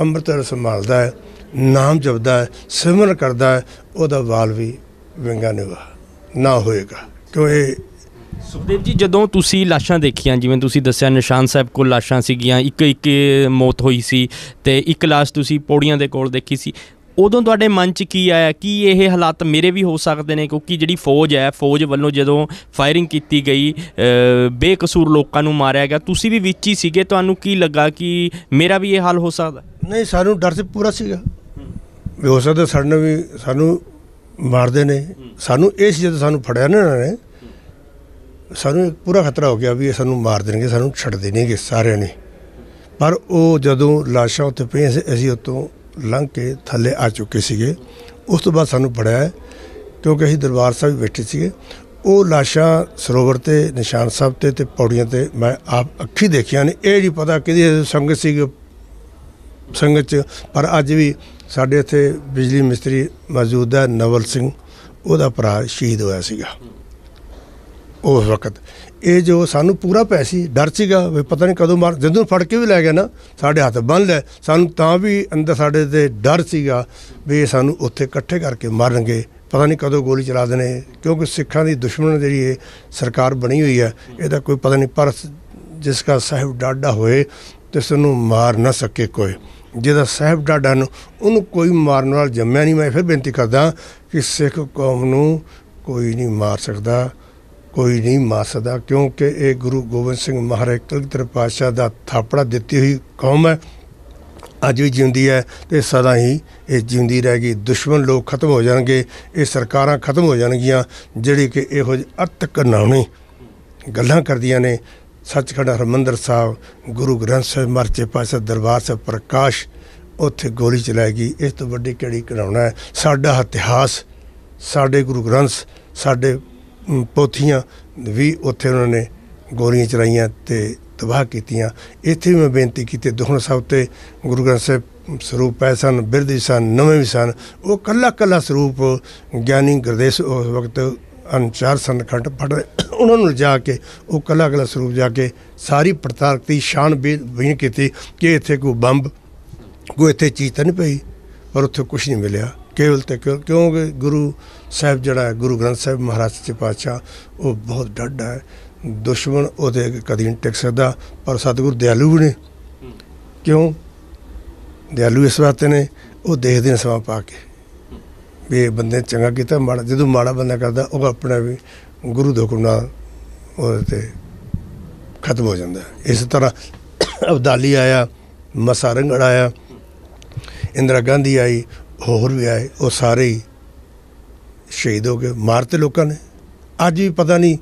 ਅੰਮ੍ਰਿਤ ਰਸ ਮਾਲਦਾ ਹੈ ਨਾਮ ਜਪਦਾ ਹੈ ਸਿਮਰਨ ਕਰਦਾ ਹੈ ਉਹਦਾ ਵਾਲ ਵੀ ਵਿੰਗਾ ਨਹੀਂ ਨਾ ਹੋਏਗਾ ਕਿਉਂ ਇਹ ਸੁਖਦੇਵ ਜੀ ਜਦੋਂ ਤੁਸੀਂ ਲਾਸ਼ਾਂ ਦੇਖੀਆਂ ਜਿਵੇਂ ਤੁਸੀਂ ਦੱਸਿਆ ਨਿਸ਼ਾਨ ਸਾਹਿਬ ਕੋਲ ਲਾਸ਼ਾਂ ਸੀਗੀਆਂ ਇੱਕ ਇੱਕ ਮੌਤ ਹੋਈ ਸੀ ਤੇ ਇੱਕ ਲਾਸ਼ ਤੁਸੀਂ ਪੌੜੀਆਂ ਦੇ ਕੋਲ ਦੇਖੀ ਸੀ ਉਦੋਂ ਤੁਹਾਡੇ ਮਨ 'ਚ ਕੀ ਆਇਆ ਕਿ ਇਹ ਹਾਲਾਤ ਮੇਰੇ ਵੀ ਹੋ ਸਕਦੇ ਨੇ ਕਿਉਂਕਿ ਜਿਹੜੀ ਫੌਜ ਹੈ ਫੌਜ ਵੱਲੋਂ ਜਦੋਂ ਫਾਇਰਿੰਗ ਕੀਤੀ ਗਈ ਬੇਕਸੂਰ ਲੋਕਾਂ ਨੂੰ ਮਾਰਿਆ ਗਿਆ ਤੁਸੀਂ ਵੀ ਵਿੱਚ ਹੀ ਸੀਗੇ ਤੁਹਾਨੂੰ ਕੀ ਲੱਗਾ ਕਿ ਮੇਰਾ ਵੀ ਇਹ ਹਾਲ ਹੋ ਸਕਦਾ ਨਹੀਂ ਸਾਨੂੰ ਡਰ ਸੀ ਪੂਰਾ ਸੀਗਾ ਵੀ ਹੋ ਸਕਦਾ ਸਾਡੇ ਵੀ ਸਾਨੂੰ ਮਾਰਦੇ ਨੇ ਸਾਨੂੰ ਇਹ ਸੀ ਸਾਨੂੰ ਫੜਿਆ ਨਾ ਇਹਨਾਂ ਨੇ ਸਾਨੂੰ ਪੂਰਾ ਖਤਰਾ ਹੋ ਗਿਆ ਵੀ ਇਹ ਸਾਨੂੰ ਮਾਰ ਦੇਣਗੇ ਸਾਨੂੰ ਛੱਡ ਦੇਣਗੇ ਸਾਰਿਆਂ ਨੇ ਪਰ ਉਹ ਜਦੋਂ ਲਾਸ਼ਾਂ ਉੱਤੇ ਪਈ ਸੀ ਅਸੀਂ ਉਤੋਂ ਲੰਘ ਕੇ ਥੱਲੇ ਆ ਚੁੱਕੇ ਸੀਗੇ ਉਸ ਤੋਂ ਬਾਅਦ ਸਾਨੂੰ ਪੜਿਆ ਕਿਉਂਕਿ ਅਸੀਂ ਦਰਬਾਰ ਸਾਹਿਬ ਬੈਠੇ ਸੀਗੇ ਉਹ ਲਾਸ਼ਾਂ ਸਰੋਵਰ ਤੇ ਨਿਸ਼ਾਨ ਸਾਹਿਬ ਤੇ ਤੇ ਪੌੜੀਆਂ ਤੇ ਮੈਂ ਆਪ ਅੱਖੀ ਦੇਖੀਆਂ ਨੇ ਇਹ ਨਹੀਂ ਪਤਾ ਕਿਹਦੀ ਸੰਗਤ ਸੀ ਸੰਗਤ ਚ ਪਰ ਅੱਜ ਵੀ ਸਾਡੇ ਇੱਥੇ ਬਿਜਲੀ ਮਿਸਤਰੀ ਮੌਜੂਦ ਹੈ ਨਵਲ ਸਿੰਘ ਉਹਦਾ ਭਰਾ ਸ਼ਹੀਦ ਹੋਇਆ ਸੀਗਾ ਉਸ ਵਕਤ ਇਹ ਜੋ ਸਾਨੂੰ ਪੂਰਾ ਪੈ ਸੀ ਡਰ ਸੀਗਾ ਵੀ ਪਤਾ ਨਹੀਂ ਕਦੋਂ ਮਾਰ ਜਿੰਦੂ ਫੜ ਕੇ ਵੀ ਲੈ ਗਿਆ ਨਾ ਸਾਡੇ ਹੱਥ ਬੰਨ ਲੈ ਸਾਨੂੰ ਤਾਂ ਵੀ ਅੰਦਰ ਸਾਡੇ ਤੇ ਡਰ ਸੀਗਾ ਵੀ ਸਾਨੂੰ ਉੱਥੇ ਇਕੱਠੇ ਕਰਕੇ ਮਾਰਨਗੇ ਪਤਾ ਨਹੀਂ ਕਦੋਂ ਗੋਲੀ ਚਲਾ ਦੇਣੇ ਕਿਉਂਕਿ ਸਿੱਖਾਂ ਦੀ ਦੁਸ਼ਮਣ ਜਿਹੜੀ ਇਹ ਸਰਕਾਰ ਬਣੀ ਹੋਈ ਹੈ ਇਹਦਾ ਕੋਈ ਪਤਾ ਨਹੀਂ ਪਰ ਜਿਸ ਦਾ ਸਾਹਿਬ ਡਾਡਾ ਹੋਏ ਤੇ ਸਾਨੂੰ ਮਾਰ ਨਾ ਸਕੇ ਕੋਈ ਜਿਹਦਾ ਸਾਹਿਬ ਡਾਡਾ ਨੂੰ ਉਹਨੂੰ ਕੋਈ ਮਾਰਨ ਵਾਲ ਜੰਮਿਆ ਨਹੀਂ ਮੈਂ ਫਿਰ ਬੇਨਤੀ ਕਰਦਾ ਕਿ ਸਿੱਖ ਕੌਮ ਨੂੰ ਕੋਈ ਨਹੀਂ ਮਾਰ ਸਕਦਾ ਕੋਈ ਨਹੀਂ ਮਾਰ ਕਿਉਂਕਿ ਇਹ ਗੁਰੂ ਗੋਬਿੰਦ ਸਿੰਘ ਮਹਾਰਾਜ ਕਲਗੀਧਰ ਪਾਸ਼ਾ ਦਾ ਥਾਪੜਾ ਦਿੱਤੀ ਹੋਈ ਕੌਮ ਹੈ ਅੱਜ ਵੀ ਜਿਉਂਦੀ ਹੈ ਤੇ ਸਦਾ ਹੀ ਇਹ ਜਿਉਂਦੀ ਰਹੇਗੀ ਦੁਸ਼ਮਣ ਲੋਕ ਖਤਮ ਹੋ ਜਾਣਗੇ ਇਹ ਸਰਕਾਰਾਂ ਖਤਮ ਹੋ ਜਾਣਗੀਆਂ ਜਿਹੜੀ ਕਿ ਇਹੋ ਜਿਹੇ ਅਤ ਨਾਉਣੇ ਗੱਲਾਂ ਕਰਦੀਆਂ ਨੇ ਸੱਚਖੰਡ ਹਰਮੰਦਰ ਸਾਹਿਬ ਗੁਰੂ ਗ੍ਰੰਥ ਸਾਹਿਬ ਮਰਚੇ ਪਾਸੇ ਦਰਬਾਰ ਸਾਹਿਬ ਪ੍ਰਕਾਸ਼ ਉੱਥੇ ਗੋਲੀ ਚਲਾਈ ਇਸ ਤੋਂ ਵੱਡੀ ਕਿਹੜੀ ਕਰਾਉਣਾ ਹੈ ਸਾਡਾ ਇਤਿਹਾਸ ਸਾਡੇ ਗੁਰੂ ਗ੍ਰੰਥ ਸਾਡੇ ਪੋਥੀਆਂ ਵੀ ਉੱਥੇ ਉਹਨਾਂ ਨੇ ਗੋਲੀਆਂ ਚਲਾਈਆਂ ਤੇ ਤਬਾਹ ਕੀਤੀਆਂ ਇੱਥੇ ਵੀ ਮੈਂ ਬੇਨਤੀ ਕੀਤੀ ਦੋਹਣ ਸਾਹਿਬ ਤੇ ਗੁਰੂ ਗ੍ਰੰਥ ਸਾਹਿਬ ਸਰੂਪ ਐਸਨ ਬਿਰਦੀ ਸਨ ਨਵੇਂ ਵੀ ਸਨ ਉਹ ਕੱਲਾ ਕੱਲਾ ਸਰੂਪ ਗਿਆਨੀ ਗੁਰਦੇਸ਼ ਉਸ ਵਕਤ ਅਨਚਾਰ ਸੰਖੰਡ ਪੜ ਉਹਨਾਂ ਨੂੰ ਜਾ ਕੇ ਉਹ ਕੱਲਾ ਕੱਲਾ ਸਰੂਪ ਜਾ ਕੇ ਸਾਰੀ ਪ੍ਰਤਾਰਕ ਦੀ ਸ਼ਾਨ ਬੇਨ ਕੀਤੀ ਕਿ ਇੱਥੇ ਕੋਈ ਬੰਬ ਕੋਈ ਇੱਥੇ ਚੀਜ਼ ਤਾਂ ਨਹੀਂ ਪਈ ਪਰ ਉੱਥੇ ਕੁਝ ਨਹੀਂ ਮਿਲਿਆ ਕੇਵਲ ਤੇ ਕਿਉਂਕਿ ਗੁਰੂ ਸਾਹਿਬ ਜਿਹੜਾ ਹੈ ਗੁਰੂ ਗ੍ਰੰਥ ਸਾਹਿਬ ਮਹਾਰਾਜ ਦੇ ਪਾਤਸ਼ਾਹ ਉਹ ਬਹੁਤ ਡੱਡਾ ਹੈ ਦੁਸ਼ਮਣ ਉਹਦੇ ਕਦੀ ਨਹੀਂ ਟਿਕ ਸਕਦਾ ਪਰ ਸਤਿਗੁਰ ਦਿਆਲੂ ਵੀ ਨੇ ਕਿਉਂ ਦਿਆਲੂ ਇਸ ਵਾਸਤੇ ਨੇ ਉਹ ਦੇਖਦੇ ਨੇ ਸਵਾ ਪਾ ਕੇ ਵੀ ਬੰਦੇ ਚੰਗਾ ਕੀਤਾ ਮਾੜਾ ਜਦੋਂ ਮਾੜਾ ਬੰਦਾ ਕਰਦਾ ਉਹ ਆਪਣਾ ਵੀ ਗੁਰੂ ਦੇ ਹੁਕਮ ਨਾਲ ਉਹਦੇ ਤੇ ਖਤਮ ਹੋ ਜਾਂਦਾ ਇਸ ਤਰ੍ਹਾਂ ਅਬਦਾਲੀ ਆਇਆ ਮਸਾਰੰਗੜ ਆਇਆ ਇੰਦਰਾ ਗਾਂਧੀ ਆਈ ਹੋਰ ਵੀ ਆਏ ਉਹ ਸਾਰੇ ਹੀ ਸ਼ਹੀਦ ਹੋ ਗਏ ਮਾਰਤੇ ਲੋਕਾਂ ਨੇ ਅੱਜ ਵੀ ਪਤਾ ਨਹੀਂ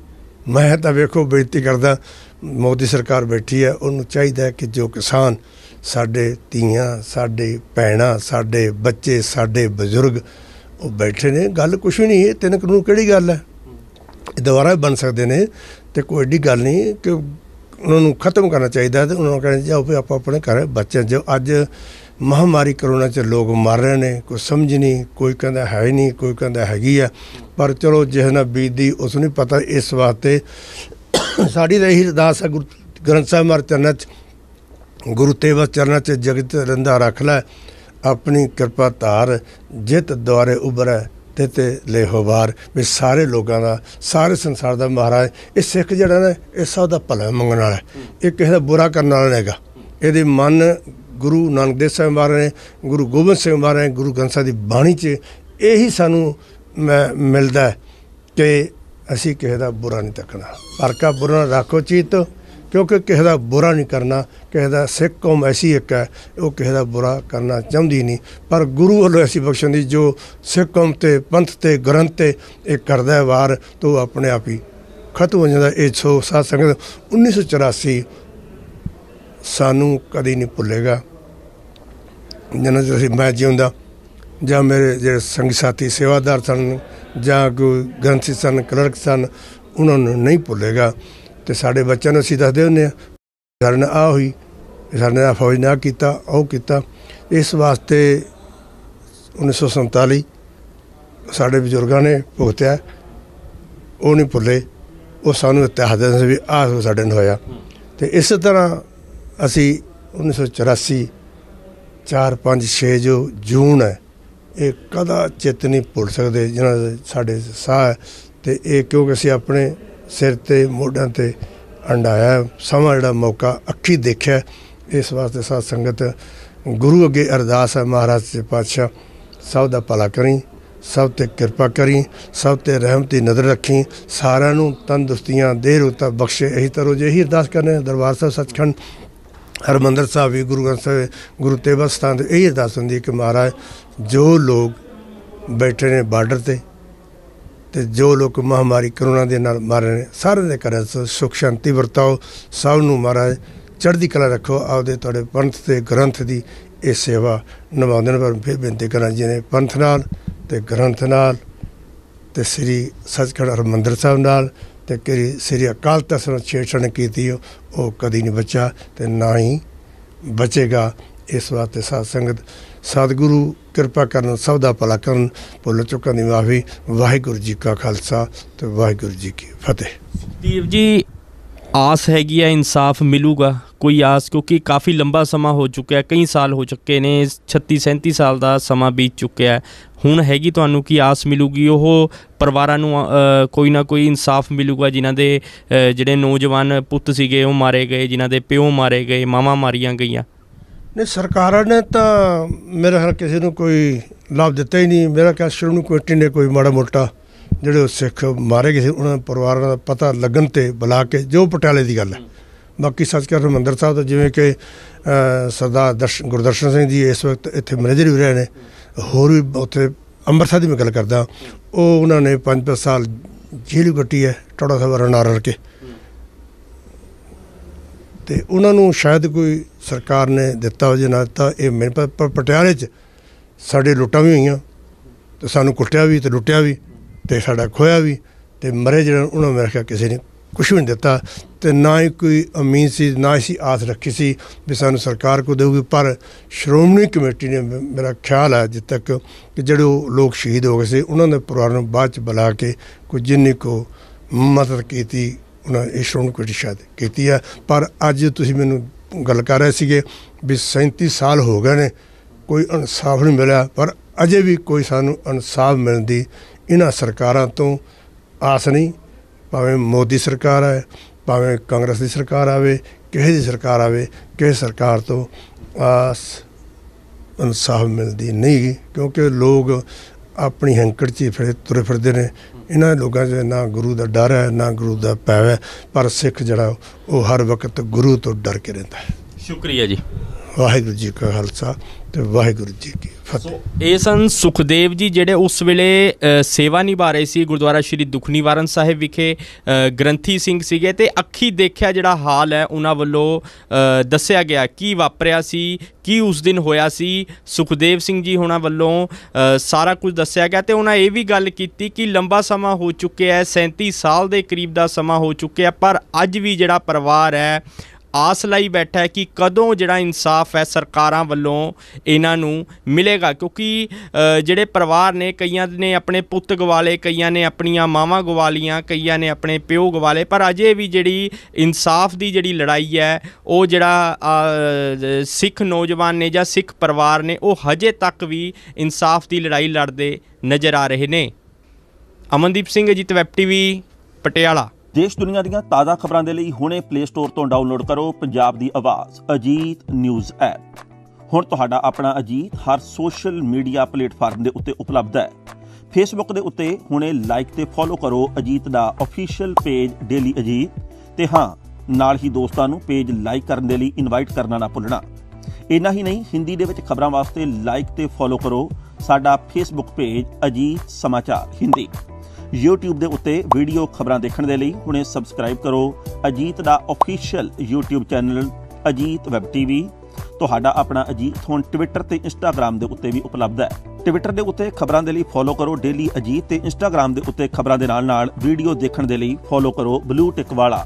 ਮੈਂ ਤਾਂ ਵੇਖੋ ਬੇਨਤੀ ਕਰਦਾ ਮੋਦੀ ਸਰਕਾਰ ਬੈਠੀ ਹੈ ਉਹਨੂੰ ਚਾਹੀਦਾ ਕਿ ਜੋ ਕਿਸਾਨ ਸਾਡੇ ਧੀਆਂ ਸਾਡੇ ਪੈਣਾ ਸਾਡੇ ਬੱਚੇ ਸਾਡੇ ਬਜ਼ੁਰਗ ਉਹ ਬੈਠੇ ਨੇ ਗੱਲ ਕੁਛ ਵੀ ਨਹੀਂ ਇਹ ਤਿੰਨ ਕਾਨੂੰਨ ਕਿਹੜੀ ਗੱਲ ਹੈ ਇਹ ਦੁਬਾਰਾ ਬਣ ਸਕਦੇ ਨੇ ਤੇ ਕੋਈ ਏਡੀ ਗੱਲ ਨਹੀਂ ਕਿ ਉਹਨਾਂ ਨੂੰ ਖਤਮ ਕਰਨਾ ਚਾਹੀਦਾ ਤੇ ਉਹਨਾਂ ਨੂੰ ਕਹਿੰਦੇ ਜਾਓ ਵੀ ਆਪਾਂ ਆਪਣੇ ਘਰ ਬੱਚੇ ਜੋ ਅੱਜ ਮਹਾਮਾਰੀ ਕਰੋਨਾ ਚ ਲੋਕ ਮਰ ਰਹੇ ਨੇ ਕੋਈ ਸਮਝ ਨਹੀਂ ਕੋਈ ਕਹਿੰਦਾ ਹੈ ਨਹੀਂ ਕੋਈ ਕਹਿੰਦਾ ਹੈਗੀ ਆ ਪਰ ਚਲੋ ਜਿਸ ਨਾਲ ਬੀਤਦੀ ਉਸ ਨੂੰ ਪਤਾ ਇਸ ਵਾਸਤੇ ਸਾਡੀ ਤਾਂ ਇਹੀ ਅਰਦਾਸ ਹੈ ਗੁਰੂ ਗ੍ਰੰਥ ਸਾਹਿਬ ਮਰ ਚਰਨਾਂ ਚ ਗੁਰੂ ਤੇਵਸ ਚਰਨਾਂ ਚ ਜਗਤ ਰੰਦਾ ਰੱਖ ਲੈ ਆਪਣੀ ਕਿਰਪਾ ਧਾਰ ਜਿਤ ਦੁਆਰੇ ਉਭਰੈ ਤੇ ਤੇ ਲੇਹੋਵਾਰ ਵੀ ਸਾਰੇ ਲੋਕਾਂ ਦਾ ਸਾਰੇ ਸੰਸਾਰ ਦਾ ਮਹਾਰਾਜ ਇਹ ਸਿੱਖ ਜਿਹੜਾ ਨਾ ਇਹ ਸਭ ਦਾ ਭਲਾ ਮੰਗਣ ਵਾਲਾ ਇਹ ਕਿਸੇ ਦਾ ਬੁਰਾ ਕਰਨ ਵਾਲਾ ਨਹੀਂਗਾ ਇਹਦੇ ਮਨ ਗੁਰੂ ਨਾਨਕ ਦੇਵ ਸਾਹਿਬ ਮਹਾਰਾਜ ਨੇ ਗੁਰੂ ਗੋਬਿੰਦ ਸਿੰਘ ਮਹਾਰਾਜ ਨੇ ਗੁਰੂ ਗ੍ਰੰਥ ਸਾਹਿਬ ਦੀ ਬਾਣੀ 'ਚ ਇਹੀ ਸਾਨੂੰ ਮਿਲਦਾ ਕਿ ਅਸੀਂ ਕਿਸੇ ਦਾ ਬੁਰਾ ਨਹੀਂ ਤੱਕਣਾ ਪਰ ਕਾ ਬੁਰਾ ਰੱਖੋ ਚੀਤ ਕਿਉਂਕਿ ਕਿਸੇ ਦਾ ਬੁਰਾ ਨਹੀਂ ਕਰਨਾ ਕਿਸੇ ਦਾ ਸਿੱਖ ਕੌਮ ਐਸੀ ਇੱਕ ਹੈ ਉਹ ਕਿਸੇ ਦਾ ਬੁਰਾ ਕਰਨਾ ਚਾਹੁੰਦੀ ਨਹੀਂ ਪਰ ਗੁਰੂ ਵੱਲੋਂ ਐਸੀ ਬਖਸ਼ਣ ਦੀ ਜੋ ਸਿੱਖ ਕੌਮ ਤੇ ਪੰਥ ਤੇ ਗ੍ਰੰਥ ਤੇ ਇਹ ਕਰਦਾ ਹੈ ਵਾਰ ਤੋਂ ਆਪਣੇ ਆਪ ਹੀ ਖਤਮ ਹੋ ਜਾਂਦਾ ਇਹ ਸੋ ਸਾਧ ਸੰਗਤ 1984 ਸਾਨੂੰ ਕਦੀ ਨਹੀਂ ਭੁੱਲੇਗਾ ਜਿਹਨਾਂ ਅਸੀਂ ਮੈਂ ਜਿਉਂਦਾ ਜਾਂ ਮੇਰੇ ਜਿਹੜੇ ਸੰਗੀ ਸਾਥੀ ਸੇਵਾਦਾਰ ਸਨ ਜਾਂ ਗ੍ਰੰਥੀ ਸਨ ਕਲਰਕ ਸਨ ਉਹਨਾਂ ਨੂੰ ਨਹੀਂ ਭੁੱਲੇਗਾ ਤੇ ਸਾਡੇ ਬੱਚਿਆਂ ਨੂੰ ਅਸੀਂ ਦੱਸਦੇ ਹੁੰਦੇ ਆ ਕਰਨ ਆ ਹੋਈ ਸਾਡੇ ਨਾਲ ਫੌਜ ਨਾ ਕੀਤਾ ਉਹ ਕੀਤਾ ਇਸ ਵਾਸਤੇ 1947 ਸਾਡੇ ਬਜ਼ੁਰਗਾਂ ਨੇ ਭੁਗਤਿਆ ਉਹ ਨਹੀਂ ਭੁੱਲੇ ਉਹ ਸਾਨੂੰ ਇਤਿਹਾਸ ਦੇ ਵੀ ਆਹ ਸਾਡੇ ਨਾਲ ਹੋਇਆ ਤੇ ਇਸੇ ਤਰ੍ਹਾਂ ਅਸੀਂ 1984 4 5 6 ਜੋ ਜੂਨ ਹੈ ਇਹ ਕਦਾ ਚਿੱਤ ਨਹੀਂ ਭੁੱਲ ਸਕਦੇ ਜਿਹਨਾਂ ਦੇ ਸਾਡੇ ਸਾਹ ਤੇ ਇਹ ਕਿਉਂਕਿ ਅਸੀਂ ਆਪਣੇ ਸਿਰ ਤੇ ਮੋਢਾਂ ਤੇ ਅੰਡਾਇਆ ਸਮਾਂ ਜਿਹੜਾ ਮੌਕਾ ਅੱਖੀ ਦੇਖਿਆ ਇਸ ਵਾਸਤੇ ਸਾਧ ਸੰਗਤ ਗੁਰੂ ਅੱਗੇ ਅਰਦਾਸ ਹੈ ਮਹਾਰਾਜ ਜੀ ਪਾਤਸ਼ਾਹ ਸਭ ਦਾ ਭਲਾ ਕਰੀ ਸਭ ਤੇ ਕਿਰਪਾ ਕਰੀ ਸਭ ਤੇ ਰਹਿਮ ਦੀ ਨਜ਼ਰ ਰੱਖੀ ਸਾਰਿਆਂ ਨੂੰ ਤੰਦਰੁਸਤੀਆਂ ਦੇ ਰੂਤਾ ਬਖਸ਼ੇ ਇਹੀ ਤਰ੍ਹਾਂ ਜਿਹੀ ਅਰਦਾਸ ਕਰਨੇ ਦਰਬਾਰ ਸਾਹਿਬ ਸੱਚਖੰਡ ਹਰਮੰਦਰ ਸਾਹਿਬ ਵੀ ਗੁਰੂ ਗ੍ਰੰਥ ਸਾਹਿਬ ਗੁਰੂ ਤੇਗ ਸਥਾਨ ਦੇ ਇਹ ਅਰਦਾਸ ਹੁੰਦੀ ਕਿ ਮਹਾਰਾਜ ਜੋ ਲੋਕ ਬੈਠੇ ਨੇ ਬਾਰਡਰ ਤੇ ਤੇ ਜੋ ਲੋਕ ਮਹਾਮਾਰੀ ਕਰੋਨਾ ਦੇ ਨਾਲ ਮਰ ਰਹੇ ਨੇ ਸਾਰਿਆਂ ਦੇ ਘਰਾਂ 'ਚ ਸੁਖ ਸ਼ਾਂਤੀ ਵਰਤਾਓ ਸਭ ਨੂੰ ਮਹਾਰਾਜ ਚੜ੍ਹਦੀ ਕਲਾ ਰੱਖੋ ਆਪਦੇ ਤੁਹਾਡੇ ਪੰਥ ਤੇ ਗ੍ਰੰਥ ਦੀ ਇਹ ਸੇਵਾ ਨਿਭਾਉਣ ਪਰ ਫਿਰ ਬੇਨਤੀ ਕਰਾਂ ਜੀ ਨੇ ਪੰਥ ਨਾਲ ਤੇ ਗ੍ਰੰਥ ਨਾਲ ਤੇ ਸ੍ਰੀ ਸੱਚਖੰਡ ਹਰਮੰਦਰ ਸਾਹਿਬ ਨਾਲ ਤੇ ਕਿ ਸ੍ਰੀ ਅਕਾਲ ਤਖਤ ਨੂੰ ਕੀਤੀ ਉਹ ਕਦੀ ਨਹੀਂ ਬਚਾ ਤੇ ਨਾ ਹੀ ਬਚੇਗਾ ਇਸ ਵਾਸਤੇ ਸਾਧ ਸੰਗਤ ਸਤਿਗੁਰੂ ਕਿਰਪਾ ਕਰਨ ਸਭ ਦਾ ਭਲਾ ਕਰਨ ਭੁੱਲ ਚੁੱਕਾਂ ਦੀ ਮਾਫੀ ਵਾਹਿਗੁਰੂ ਜੀ ਕਾ ਖਾਲਸਾ ਤੇ ਵਾਹਿਗੁਰੂ ਜੀ ਕੀ ਫਤਿਹ ਦੀਪ ਜੀ ਆਸ ਹੈਗੀ ਆ ਇਨਸਾਫ ਮਿਲੂਗਾ ਕੋਈ ਆਸ ਕਿਉਂਕਿ ਕਾਫੀ ਲੰਬਾ ਸਮਾਂ ਹੋ ਚੁੱਕਿਆ ਕਈ ਸਾਲ ਹੋ ਚੁੱਕੇ ਨੇ 36 37 ਸਾਲ ਦਾ ਸਮਾਂ ਬੀਤ ਚੁੱਕਿਆ ਹੁਣ ਹੈਗੀ ਤੁਹਾਨੂੰ ਕੀ ਆਸ ਮਿਲੂਗੀ ਉਹ ਪਰਿਵਾਰਾਂ ਨੂੰ ਕੋਈ ਨਾ ਕੋਈ ਇਨਸਾਫ ਮਿਲੂਗਾ ਜਿਨ੍ਹਾਂ ਦੇ ਜਿਹੜੇ ਨੌਜਵਾਨ ਪੁੱਤ ਸੀਗੇ ਉਹ ਮਾਰੇ ਗਏ ਜਿਨ੍ਹਾਂ ਦੇ ਪਿਓ ਮਾਰੇ ਗਏ ਮਾਵਾਂ ਮਾਰੀਆਂ ਗਈਆਂ ਨੇ ਸਰਕਾਰਾਂ ਨੇ ਤਾਂ ਮੇਰੇ ਹਰ ਕਿਸੇ ਨੂੰ ਕੋਈ ਲਾਭ ਦਿੱਤਾ ਹੀ ਨਹੀਂ ਮੇਰਾ ਕਹਿ ਸ਼ੁਰੂ ਨੂੰ ਕੋਈ ਟਿੰਡੇ ਕੋਈ ਮਾੜਾ ਮੋਟਾ ਜਿਹੜੇ ਸਿੱਖ ਮਾਰੇ ਗਏ ਉਹਨਾਂ ਪਰਿਵਾਰਾਂ ਦਾ ਪਤਾ ਲੱਗਣ ਤੇ ਬੁਲਾ ਕੇ ਜੋ ਪਟਿਆਲੇ ਦੀ ਗੱਲ ਹੈ ਬਾਕੀ ਸੱਚਖੰਡ ਹਰਮੰਦਰ ਸਾਹਿਬ ਦਾ ਜਿਵੇਂ ਕਿ ਸਰਦਾਰ ਗੁਰਦਰਸ਼ਨ ਸਿੰਘ ਜੀ ਇਸ ਵਕਤ ਇੱਥੇ ਮੈਨੇਜਰ ਹੀ ਰਹੇ ਨੇ ਹੋਰ ਵੀ ਉੱਥੇ ਅੰਮ੍ਰਿਤਸਰ ਦੀ ਮੈਂ ਗੱਲ ਕਰਦਾ ਉਹ ਉਹਨਾਂ ਨੇ 5-5 ਸਾਲ ਜੇਲ੍ਹ ਗੱਟੀ ਹੈ ਟੋੜਾ ਸਾਹਿਬ ਰਣਾਰ ਕੇ ਤੇ ਉਹਨਾਂ ਨੂੰ ਸ਼ਾਇਦ ਕੋਈ ਸਰਕਾਰ ਨੇ ਦਿੱਤਾ ਹੋ ਜੇ ਨਾ ਤਾਂ ਇਹ ਮੇਰੇ ਪਰ ਪਟਿਆਲੇ 'ਚ ਸਾਡੇ ਲੁੱਟਾਂ ਵੀ ਹੋਈਆਂ ਤੇ ਸਾਨੂੰ ਕੁੱਟਿਆ ਵੀ ਤੇ ਲੁੱਟਿਆ ਵੀ ਤੇ ਸਾਡਾ ਖੋਇਆ ਵੀ ਤੇ ਮਰੇ ਜਿਹੜਾ ਉਹਨਾਂ ਮੇਰੇ ਖਿਆ ਕਿਸੇ ਨੇ ਕੁਝ ਨਹੀਂ ਦਿੱਤਾ ਤੇ ਨਾ ਹੀ ਕੋਈ ਅਮੀਨ ਸੀ ਨਾ ਹੀ ਆਸ ਰੱਖੀ ਸੀ ਵੀ ਸਾਨੂੰ ਸਰਕਾਰ ਕੋ ਦੇਊਗੀ ਪਰ ਸ਼੍ਰੋਮਣੀ ਕਮੇਟੀ ਨੇ ਮੇਰਾ ਖਿਆਲ ਹੈ ਜਿੱਦ ਤੱਕ ਕਿ ਜਿਹੜੇ ਲੋਕ ਸ਼ਹੀਦ ਹੋ ਗਏ ਸੀ ਉਹਨਾਂ ਦੇ ਪਰਿਵਾਰ ਨੂੰ ਬਾਅਦ ਚ ਬੁਲਾ ਕੇ ਕੋਈ ਜਿੰਨੀ ਕੋ ਮਦਦ ਕੀਤੀ ਉਹਨਾਂ ਇਹ ਸ਼੍ਰੋਮਣੀ ਕਮੇਟੀ ਸ਼ਾਇਦ ਕੀਤੀ ਹੈ ਪਰ ਅੱਜ ਤੁਸੀਂ ਮੈਨੂੰ ਗੱਲ ਕਰ ਰਹੇ ਸੀਗੇ ਵੀ 37 ਸਾਲ ਹੋ ਗਏ ਨੇ ਕੋਈ ਇਨਸਾਫ ਨਹੀਂ ਮਿਲਿਆ ਪਰ ਅਜੇ ਵੀ ਕੋਈ ਸਾਨੂੰ ਇਨਸਾਫ ਮਿਲਣ ਦੀ ਇਹਨਾਂ ਸਰਕਾਰਾਂ ਤੋਂ ਆਸ ਨਹੀਂ ਭਾਵੇਂ ਮੋਦੀ ਸਰਕਾਰ ਆਏ ਭਾਵੇਂ ਕਾਂਗਰਸ ਦੀ ਸਰਕਾਰ ਆਵੇ ਕਿਸੇ ਦੀ ਸਰਕਾਰ ਆਵੇ ਕਿਸੇ ਸਰਕਾਰ ਤੋਂ ਆਸ ਇਨਸਾਫ ਮਿਲਦੀ ਨਹੀਂ ਕਿਉਂਕਿ ਲੋਕ ਆਪਣੀ ਹੰਕੜ 'ਚ ਫਿਰੇ ਤੁਰੇ ਫਿਰਦੇ ਨੇ ਇਹਨਾਂ ਲੋਕਾਂ 'ਚ ਨਾ ਗੁਰੂ ਦਾ ਡਰ ਹੈ ਨਾ ਗੁਰੂ ਦਾ ਭੈ ਹੈ ਪਰ ਸਿੱਖ ਜਿਹੜਾ ਉਹ ਹਰ ਵਕਤ ਗੁਰੂ ਤੋਂ ਡਰ ਕੇ ਰਹਿੰਦਾ ਹੈ ਸ਼ੁਕਰੀਆ ਜੀ ਵਾਹਿਗੁਰੂ ਜੀ ਕਾ ਖਾਲਸਾ ਤੇ ਵਾਹਿਗੁਰੂ ਜੀ ਕੀ ਫਤਿਹ ਇਹ ਸੰ ਸੁਖਦੇਵ ਜੀ ਜਿਹੜੇ ਉਸ ਵੇਲੇ ਸੇਵਾ ਨਿਭਾ ਰਹੇ ਸੀ ਗੁਰਦੁਆਰਾ ਸ਼੍ਰੀ ਦੁਖਨੀਵਾਰਨ ਸਾਹਿਬ ਵਿਖੇ ਗ੍ਰੰਥੀ ਸਿੰਘ ਸੀਗੇ ਤੇ ਅੱਖੀ ਦੇਖਿਆ ਜਿਹੜਾ ਹਾਲ ਹੈ ਉਹਨਾਂ ਵੱਲੋਂ ਦੱਸਿਆ ਗਿਆ ਕੀ ਵਾਪਰਿਆ ਸੀ ਕੀ ਉਸ ਦਿਨ ਹੋਇਆ ਸੀ ਸੁਖਦੇਵ ਸਿੰਘ ਜੀ ਹੋਣਾ ਵੱਲੋਂ ਸਾਰਾ ਕੁਝ ਦੱਸਿਆ ਗਿਆ ਤੇ ਉਹਨਾਂ ਇਹ ਵੀ ਗੱਲ ਕੀਤੀ ਕਿ ਲੰਬਾ ਸਮਾਂ ਹੋ ਚੁੱਕਿਆ ਹੈ 37 ਸਾਲ ਦੇ ਕਰੀਬ ਦਾ ਸਮਾਂ ਹੋ ਚੁੱਕਿਆ ਪਰ ਅੱਜ ਵੀ ਜਿਹੜਾ ਪਰਿਵਾਰ ਹੈ ਆਸ ਲਈ ਬੈਠਾ ਹੈ ਕਿ ਕਦੋਂ ਜਿਹੜਾ ਇਨਸਾਫ ਹੈ ਸਰਕਾਰਾਂ ਵੱਲੋਂ ਇਹਨਾਂ ਨੂੰ ਮਿਲੇਗਾ ਕਿਉਂਕਿ ਜਿਹੜੇ ਪਰਿਵਾਰ ਨੇ ਕਈਆਂ ਨੇ ਆਪਣੇ ਪੁੱਤ ਗਵਾਲੇ ਕਈਆਂ ਨੇ ਆਪਣੀਆਂ ਮਾਵਾਂ ਗਵਾਲੀਆਂ ਕਈਆਂ ਨੇ ਆਪਣੇ ਪਿਓ ਗਵਾਲੇ ਪਰ ਅਜੇ ਵੀ ਜਿਹੜੀ ਇਨਸਾਫ ਦੀ ਜਿਹੜੀ ਲੜਾਈ ਹੈ ਉਹ ਜਿਹੜਾ ਸਿੱਖ ਨੌਜਵਾਨ ਨੇ ਜਾਂ ਸਿੱਖ ਪਰਿਵਾਰ ਨੇ ਉਹ ਹਜੇ ਤੱਕ ਵੀ ਇਨਸਾਫ ਦੀ ਲੜਾਈ ਲੜਦੇ ਨਜ਼ਰ ਆ ਰਹੇ ਨੇ ਅਮਨਦੀਪ ਸਿੰਘ ਜੀਤ ਵੈਬ ਟੀਵੀ ਪਟਿਆਲਾ ਦੇਸ਼ ਦੁਨੀਆ ਦੀਆਂ ਤਾਜ਼ਾ ਖਬਰਾਂ ਦੇ ਲਈ ਹੁਣੇ ਪਲੇ ਸਟੋਰ ਤੋਂ ਡਾਊਨਲੋਡ ਕਰੋ ਪੰਜਾਬ ਦੀ ਆਵਾਜ਼ ਅਜੀਤ ਨਿਊਜ਼ ਐਪ ਹੁਣ ਤੁਹਾਡਾ ਆਪਣਾ ਅਜੀਤ ਹਰ ਸੋਸ਼ਲ ਮੀਡੀਆ ਪਲੇਟਫਾਰਮ ਦੇ ਉੱਤੇ ਉਪਲਬਧ ਹੈ ਫੇਸਬੁੱਕ ਦੇ ਉੱਤੇ ਹੁਣੇ ਲਾਈਕ ਤੇ ਫੋਲੋ ਕਰੋ ਅਜੀਤ ਦਾ ਅਫੀਸ਼ੀਅਲ ਪੇਜ ਡੇਲੀ ਅਜੀਤ ਤੇ ਹਾਂ ਨਾਲ ਹੀ ਦੋਸਤਾਂ ਨੂੰ ਪੇਜ ਲਾਈਕ ਕਰਨ ਦੇ ਲਈ ਇਨਵਾਈਟ ਕਰਨਾ ਨਾ ਭੁੱਲਣਾ ਇੰਨਾ ਹੀ ਨਹੀਂ ਹਿੰਦੀ ਦੇ ਵਿੱਚ ਖਬਰਾਂ ਵਾਸਤੇ ਲਾਈਕ ਤੇ ਫੋਲੋ ਕਰੋ ਸਾਡਾ ਫੇਸਬੁੱਕ ਪੇਜ ਅਜੀਤ ਸਮਾਚਾਰ ਹਿੰਦੀ YouTube ਦੇ ਉੱਤੇ ਵੀਡੀਓ ਖਬਰਾਂ ਦੇਖਣ ਦੇ ਲਈ ਹੁਣੇ ਸਬਸਕ੍ਰਾਈਬ ਕਰੋ ਅਜੀਤ ਦਾ official YouTube channel Ajit web TV ਤੁਹਾਡਾ ਆਪਣਾ ਅਜੀਤ ਹੁਣ ਟਵਿੱਟਰ ਤੇ ਇੰਸਟਾਗ੍ਰam ਦੇ ਉੱਤੇ ਵੀ ਉਪਲਬਧ ਹੈ ਟਵਿੱਟਰ ਦੇ ਉੱਤੇ ਖਬਰਾਂ ਦੇ ਲਈ ਫੋਲੋ ਕਰੋ ਡੇਲੀ ਅਜੀਤ ਤੇ ਇੰਸਟਾਗ੍ਰam ਦੇ ਉੱਤੇ ਖਬਰਾਂ ਦੇ ਨਾਲ ਨਾਲ ਵੀਡੀਓ ਦੇਖਣ ਦੇ ਲਈ ਫੋਲੋ ਕਰੋ ਬਲੂ ਟਿਕ ਵਾਲਾ